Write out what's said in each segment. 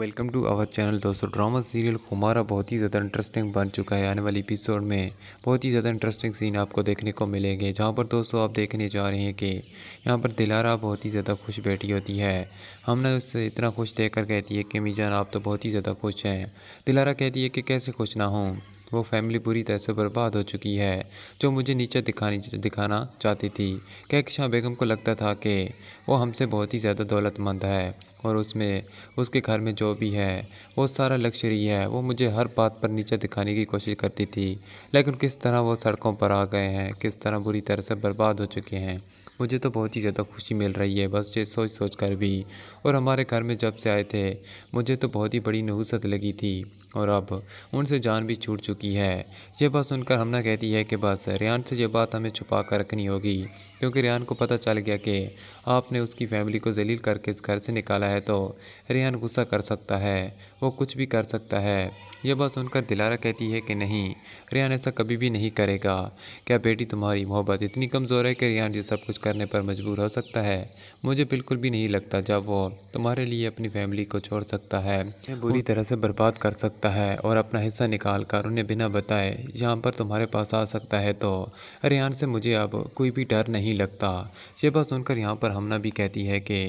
welcome to our channel दोस्तों drama serial हमारा बहुत ही ज़्यादा इंटरेस्टिंग बन चुका है आने वाली एपिसोड में बहुत ही ज़्यादा इंटरेस्टिंग सीन आपको देखने को मिलेंगे जहाँ पर दोस्तों आप देखने जा रहे हैं कि यहाँ पर दिलारा बहुत ही ज़्यादा खुश बैठी होती है हमने उससे इतना खुश कर कहती है कि मीजान आप तो बहुत ही ज़्यादा खुश हैं दिलारा कहती है कि कैसे खुश ना हूँ वो फैमिली बुरी तरह से बर्बाद हो चुकी है जो मुझे नीचे दिखानी दिखाना चाहती थी शाह बेगम को लगता था कि वो हमसे बहुत ही ज़्यादा दौलतमंद है और उसमें उसके घर में जो भी है वो सारा लक्जरी है वो मुझे हर बात पर नीचे दिखाने की कोशिश करती थी लेकिन किस तरह वो सड़कों पर आ गए हैं किस तरह बुरी तरह से बर्बाद हो चुके हैं मुझे तो बहुत ही ज़्यादा खुशी मिल रही है बस ये सोच सोच कर भी और हमारे घर में जब से आए थे मुझे तो बहुत ही बड़ी नहूसत लगी थी और अब उनसे जान भी छूट चुकी है यह बात सुनकर हमना कहती है कि बस रेहान से यह बात हमें छुपा कर रखनी होगी क्योंकि रेहान को पता चल गया कि आपने उसकी फैमिली को जलील करके इस घर से निकाला है तो रेहान गुस्सा कर सकता है वो कुछ भी कर सकता है यह बात सुनकर दिलारा कहती है कि नहीं रेहान ऐसा कभी भी नहीं करेगा क्या बेटी तुम्हारी मोहब्बत इतनी कमज़ोर है कि रियान ये सब कुछ करने पर मजबूर हो सकता है मुझे बिल्कुल भी नहीं लगता जब वो तुम्हारे लिए अपनी फैमिली को छोड़ सकता है उन्हें बुरी तरह से बर्बाद कर सकता है और अपना हिस्सा निकाल कर उन्हें बिना बताए यहाँ पर तुम्हारे पास आ सकता है तो रेहान से मुझे अब कोई भी डर नहीं लगता शेबा सुनकर यहाँ पर हमना भी कहती है कि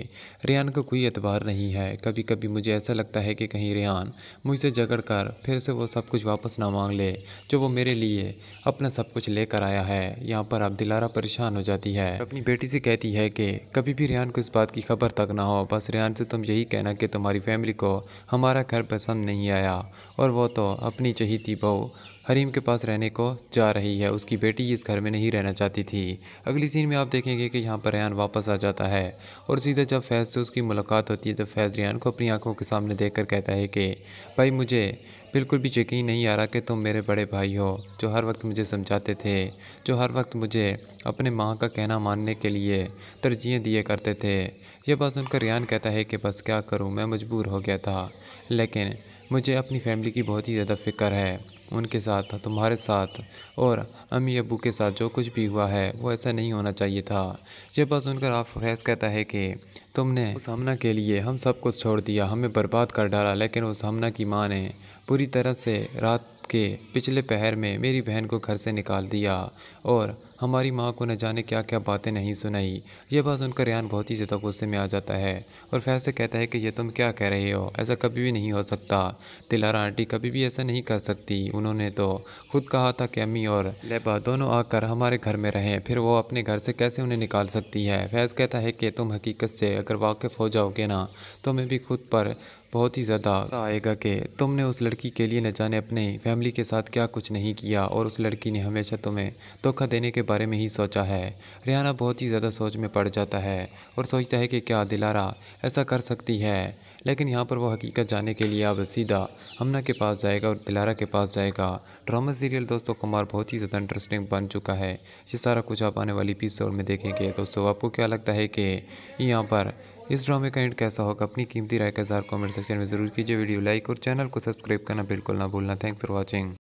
रेहान का को कोई एतबार नहीं है कभी कभी मुझे ऐसा लगता है कि कहीं रेहान मुझसे झगड़ कर फिर से वो सब कुछ वापस ना मांग ले जो वो मेरे लिए अपना सब कुछ लेकर आया है यहाँ पर अब दिलारा परेशान हो जाती है अपनी बेटी से कहती है कि कभी भी रेहान को इस बात की खबर तक ना हो बस रेहान से तुम यही कहना कि तुम्हारी फैमिली को हमारा घर पसंद नहीं आया और वो तो अपनी चहीती बहू हरीम के पास रहने को जा रही है उसकी बेटी इस घर में नहीं रहना चाहती थी अगली सीन में आप देखेंगे कि यहाँ पर रेहान वापस आ जाता है और सीधे जब फैज़ से उसकी मुलाकात होती है तो फैज़ रेहान को अपनी आंखों के सामने देख कर कहता है कि भाई मुझे बिल्कुल भी यकीन नहीं आ रहा कि तुम मेरे बड़े भाई हो जो हर वक्त मुझे समझाते थे जो हर वक्त मुझे अपने माँ का कहना मानने के लिए तरजीहें दिए करते थे यह बात सुनकर रेहान कहता है कि बस क्या करूँ मैं मजबूर हो गया था लेकिन मुझे अपनी फैमिली की बहुत ही ज़्यादा फ़िक्र है उनके साथ तुम्हारे साथ और अम्मी अबू के साथ जो कुछ भी हुआ है वो ऐसा नहीं होना चाहिए था ये बस सुनकर आप फैस कहता है कि तुमने उस हमना के लिए हम सब कुछ छोड़ दिया हमें बर्बाद कर डाला लेकिन उस हमना की माँ ने पूरी तरह से रात के पिछले पहर में मेरी बहन को घर से निकाल दिया और हमारी माँ को न जाने क्या क्या बातें नहीं सुनाई यह बात सुनकर रियान बहुत ही ज़्यादा गुस्से में आ जाता है और फैज से कहता है कि यह तुम क्या कह रहे हो ऐसा कभी भी नहीं हो सकता तिलारा आंटी कभी भी ऐसा नहीं कर सकती उन्होंने तो खुद कहा था कि अम्मी और लेबा दोनों आकर हमारे घर में रहें फिर वो अपने घर से कैसे उन्हें निकाल सकती है फैज़ कहता है कि तुम हकीकत से अगर वाकिफ़ हो जाओगे ना तो मैं भी खुद पर बहुत ही ज़्यादा आएगा कि तुमने उस लड़की के लिए न जाने अपने फैमिली के साथ क्या कुछ नहीं किया और उस लड़की ने हमेशा तुम्हें धोखा देने के बारे में ही सोचा है रियाना बहुत ही ज़्यादा सोच में पड़ जाता है और सोचता है कि क्या दिलारा ऐसा कर सकती है लेकिन यहाँ पर वो हकीकत जाने के लिए अब सीधा हमना के पास जाएगा और दिलारा के पास जाएगा ड्रामा सीरियल दोस्तों कुमार बहुत ही ज़्यादा इंटरेस्टिंग बन चुका है ये सारा कुछ आप आने वाली एपिसोड में देखेंगे दोस्तों आपको क्या लगता है कि यहाँ पर इस ड्रामे का एंड कैसा होगा अपनी कीमती राय का इजार कमेंट सेक्शन में जरूर कीजिए वीडियो लाइक और चैनल को सब्सक्राइब करना बिल्कुल ना भूलना थैंक्स फॉर वॉचिंग